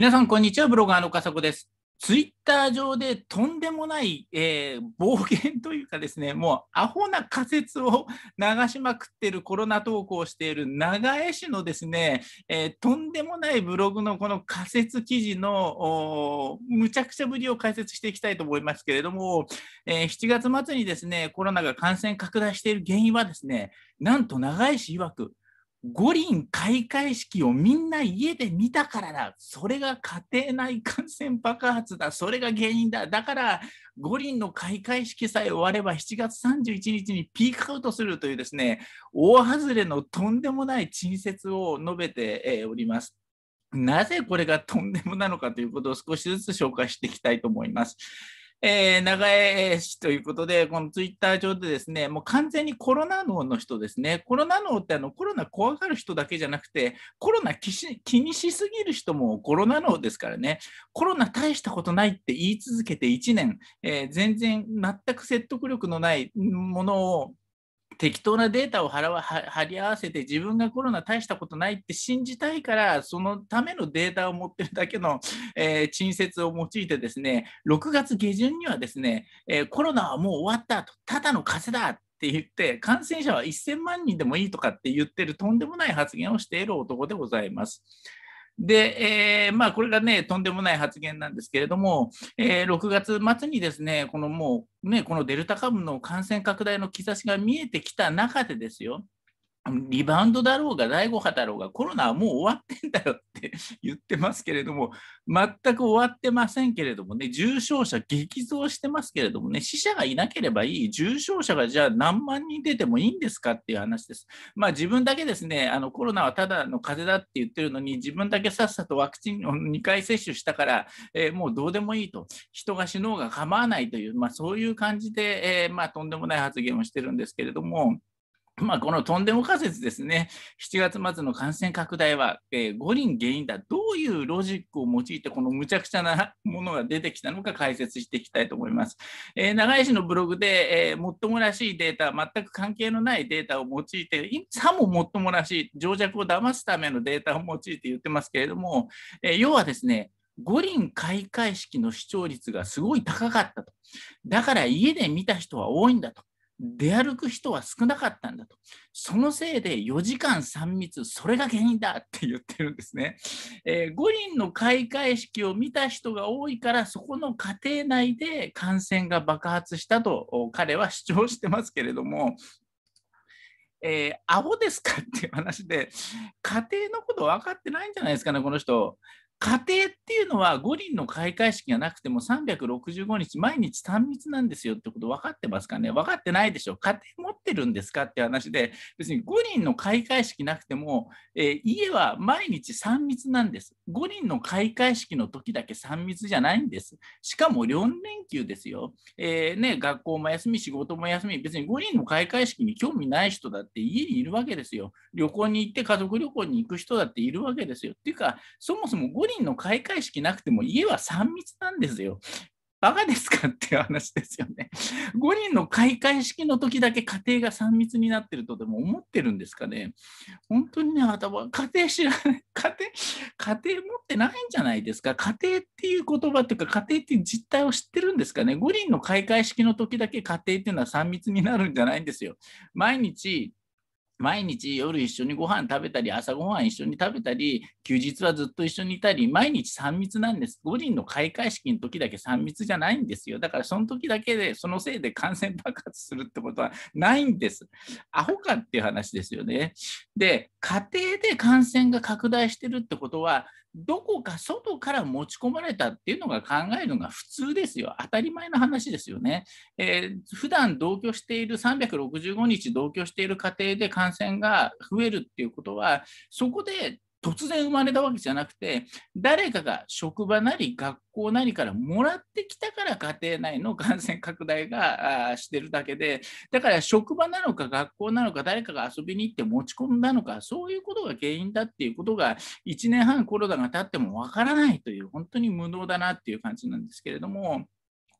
皆さん、こんにちは。ブロガーの加速です。ツイッター上でとんでもない、えー、暴言というかですね、もうアホな仮説を流しまくってるコロナ投稿している長江市のですね、えー、とんでもないブログのこの仮説記事のむちゃくちゃぶりを解説していきたいと思いますけれども、えー、7月末にですね、コロナが感染拡大している原因はですね、なんと長江市曰く五輪開会式をみんな家で見たからだ、それが家庭内感染爆発だ、それが原因だ、だから五輪の開会式さえ終われば7月31日にピークアウトするというですね、大外れのとんでもない陳説を述べております。なぜこれがとんでもなのかということを少しずつ紹介していきたいと思います。えー、長江市ということで、このツイッター上でですね、もう完全にコロナ脳の人ですね、コロナ脳ってあのコロナ怖がる人だけじゃなくて、コロナ気し気にしすぎる人もコロナ脳ですからね、コロナ大したことないって言い続けて1年、えー、全然全く説得力のないものを適当なデータを貼り合わせて自分がコロナ大したことないって信じたいからそのためのデータを持ってるだけの、えー、陳説を用いてですね6月下旬にはですね、えー、コロナはもう終わったとただの風邪だって言って感染者は1000万人でもいいとかって言ってるとんでもない発言をしている男でございます。で、えー、まあ、これがね、とんでもない発言なんですけれども、えー、6月末にですね、このもう、ね、このデルタ株の感染拡大の兆しが見えてきた中でですよ、リバウンドだろうが第5波だろうがコロナはもう終わってんだよって 言ってますけれども全く終わってませんけれどもね重症者激増してますけれどもね死者がいなければいい重症者がじゃあ何万人出てもいいんですかっていう話ですまあ自分だけですねあのコロナはただの風邪だって言ってるのに自分だけさっさとワクチンを2回接種したから、えー、もうどうでもいいと人が死のうが構わないという、まあ、そういう感じで、えー、まあ、とんでもない発言をしてるんですけれども。まあ、このとんでも仮説ですね、7月末の感染拡大は、えー、五輪原因だ、どういうロジックを用いて、このむちゃくちゃな ものが出てきたのか解説していきたいと思います。えー、長井氏のブログで、えー、もっともらしいデータ、全く関係のないデータを用いて、さももっともらしい、情弱を騙すためのデータを用いて言ってますけれども、えー、要はですね、五輪開会式の視聴率がすごい高かったと。だから家で見た人は多いんだと。出歩く人は少なかったんだと。そのせいで4時間3密、それが原因だって言ってるんですね。えー、5人の開会式を見た人が多いから、そこの家庭内で感染が爆発したと彼は主張してますけれども、えー、アホですかっていう話で、家庭のこと分かってないんじゃないですかね、この人。家庭っていうのは五輪の開会式がなくても365日毎日3密なんですよってこと分かってますかね分かってないでしょ家庭持ってるんですかって話で別に五輪の開会式なくても、えー、家は毎日3密なんです五輪の開会式の時だけ3密じゃないんですしかも4連休ですよ、えー、ね、学校も休み仕事も休み別に五輪の開会式に興味ない人だって家にいるわけですよ旅行に行って家族旅行に行く人だっているわけですよっていうかそもそも五輪リの開会式なくても家は3密なんですよ。バカですかっていう話ですよね。5人の開会式の時だけ家庭が3密になってるとでも思ってるんですかね。本当にね、頭、家庭知らない、家庭、家庭持ってないんじゃないですか。家庭っていう言葉っていうか、家庭っていう実態を知ってるんですかね。5人の開会式の時だけ家庭っていうのは3密になるんじゃないんですよ。毎日毎日夜一緒にご飯食べたり、朝ごはん一緒に食べたり、休日はずっと一緒にいたり、毎日3密なんです。五輪の開会式の時だけ3密じゃないんですよ。だからその時だけで、そのせいで感染爆発するってことはないんです。アホかっていう話ですよね。で、家庭で感染が拡大してるってことは、どこか外から持ち込まれたっていうのが考えるのが普通ですよ。当たり前の話ですよね。えー、普段同居している365日同居している家庭で感染が増えるっていうことは、そこで突然生まれたわけじゃなくて誰かが職場なり学校なりからもらってきたから家庭内の感染拡大がしてるだけでだから職場なのか学校なのか誰かが遊びに行って持ち込んだのかそういうことが原因だっていうことが1年半コロナが経ってもわからないという本当に無能だなっていう感じなんですけれども。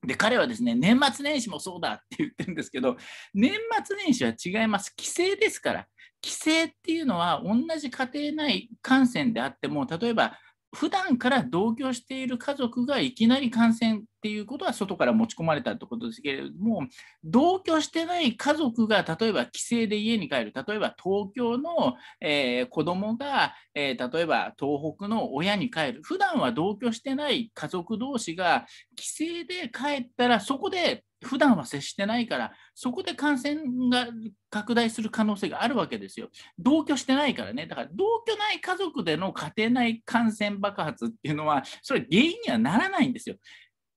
で彼はですね年末年始もそうだって言ってるんですけど年末年始は違います帰省ですから帰省っていうのは同じ家庭内感染であっても例えば普段から同居している家族がいきなり感染っていうことは外から持ち込まれたってことですけれども同居してない家族が例えば帰省で家に帰る例えば東京の、えー、子供が、えー、例えば東北の親に帰る普段は同居してない家族同士が帰省で帰ったらそこで普段は接してないからそこで感染が拡大する可能性があるわけですよ。同居してないからね。だから同居ない家族での家庭内感染爆発っていうのはそれ原因にはならないんですよ。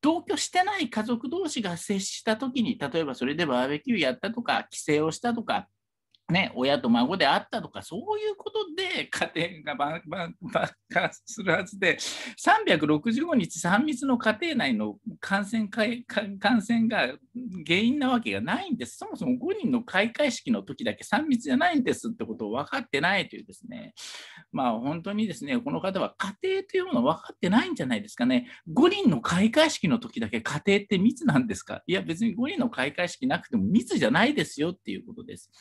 同居してない家族同士が接した時に例えばそれでバーベキューやったとか帰省をしたとかね、親と孫であったとかそういうことで家庭が爆発するはずで365日3密の家庭内の感染感染が原因なわけがないんですそもそも5人の開会式の時だけ3密じゃないんですってことを分かってないというですねまあ本当にですねこの方は家庭というものを分かってないんじゃないですかね5人の開会式の時だけ家庭って密なんですかいや別に5人の開会式なくても密じゃないですよっていうことです。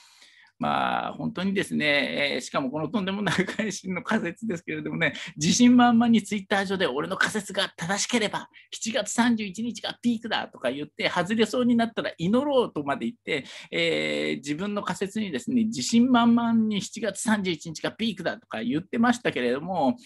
まあ、本当にですね、えー、しかもこのとんでもない会心の仮説ですけれどもね、自信満々にツイッター上で俺の仮説が正しければ、7月31日がピークだとか言って、外れそうになったら祈ろうとまで言って、えー、自分の仮説にですね、自信満々に7月31日がピークだとか言ってましたけれども、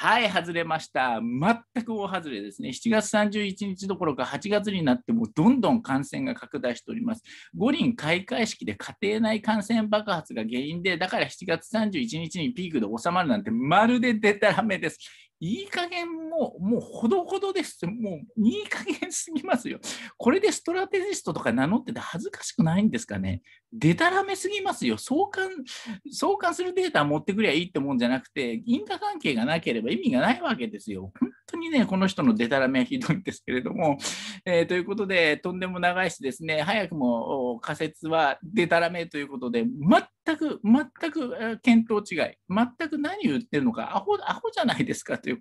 はい、外れました。全く大外れですね。7月31日どころか8月になってもどんどん感染が拡大しております。五輪開会式で家庭内感染爆発が原因で、だから7月31日にピークで収まるなんてまるででたらめです。いい加減もう、もうほどほどですもういい加減すぎますよ。これでストラテジストとか名乗ってて恥ずかしくないんですかね。でたらめすぎますよ。相関、相関するデータ持ってくりゃいいってもんじゃなくて、因果関係がなければ意味がないわけですよ。本当にね、この人のデタラメはひどいんですけれども、えー、ということで、とんでも長いしですね、早くも仮説はデタラメということで、全く、全く見当違い、全く何言ってるのか、アホアホじゃないですかという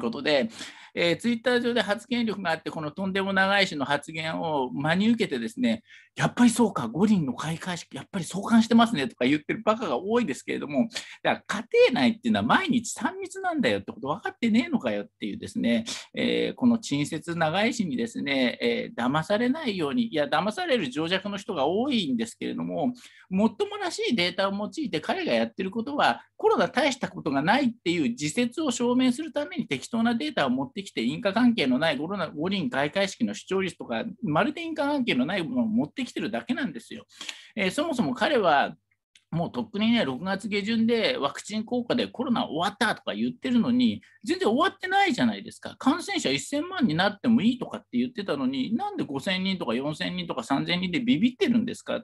ことで、えー、ツイッター上で発言力があって、このとんでも長い氏の発言を真に受けてですね、やっぱりそうか、五輪の開会式、やっぱり相関してますねとか言ってるバカが多いですけれども、だから家庭内っていうのは毎日3密なんだよってこと分かってねえのかよっていうですね、えー、この陳接長い氏にですね、えー、騙されないように、いや、騙される情弱の人が多いんですけれども、もっともらしいデータを用いて彼がやってることは、コロナ大したことがないっていう自説を証明するために適当なデータを持ってってきて因果関係のないコロナ五輪開会式の視聴率とかまるで因果関係のないものを持ってきてるだけなんですよ。えー、そもそも彼はもうとっくにね、6月下旬でワクチン効果でコロナ終わったとか言ってるのに、全然終わってないじゃないですか。感染者1000万になってもいいとかって言ってたのに、なんで5000人とか4000人とか3000人でビビってるんですか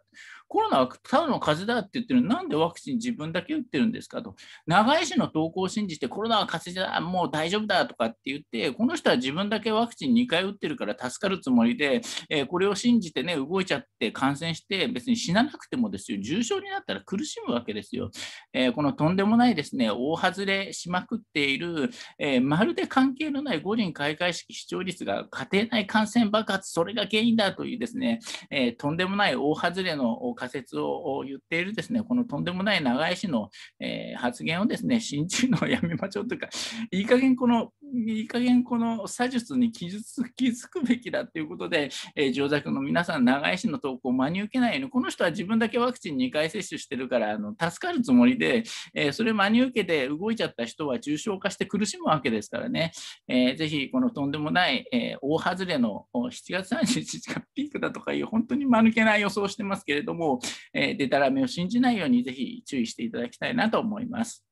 コロナはただの風邪だって言ってるのなんでワクチン自分だけ打ってるんですかと長井市の投稿を信じてコロナは風邪だもう大丈夫だとかって言ってこの人は自分だけワクチン2回打ってるから助かるつもりで、えー、これを信じてね動いちゃって感染して別に死ななくてもですよ重症になったら苦しむわけですよ、えー、このとんでもないですね大外れしまくっている、えー、まるで関係のない五輪開会式視聴率が家庭内感染爆発それが原因だというですね、えとんでもない大外れの仮説を言っているですねこのとんでもない長井氏の、えー、発言をですね心中のしょうというか いい加減このいい加減この詐術に記述気づくべきだということで、えー、上の皆さん長井氏の投稿を真に受けないようにこの人は自分だけワクチン2回接種してるからあの助かるつもりで、えー、それを真に受けて動いちゃった人は重症化して苦しむわけですからね、えー、ぜひこのとんでもない、え大外れの7月31日らピだとかいう本当に間抜けな予想をしてますけれども、えでたらめを信じないようにぜひ注意していただきたいなと思います。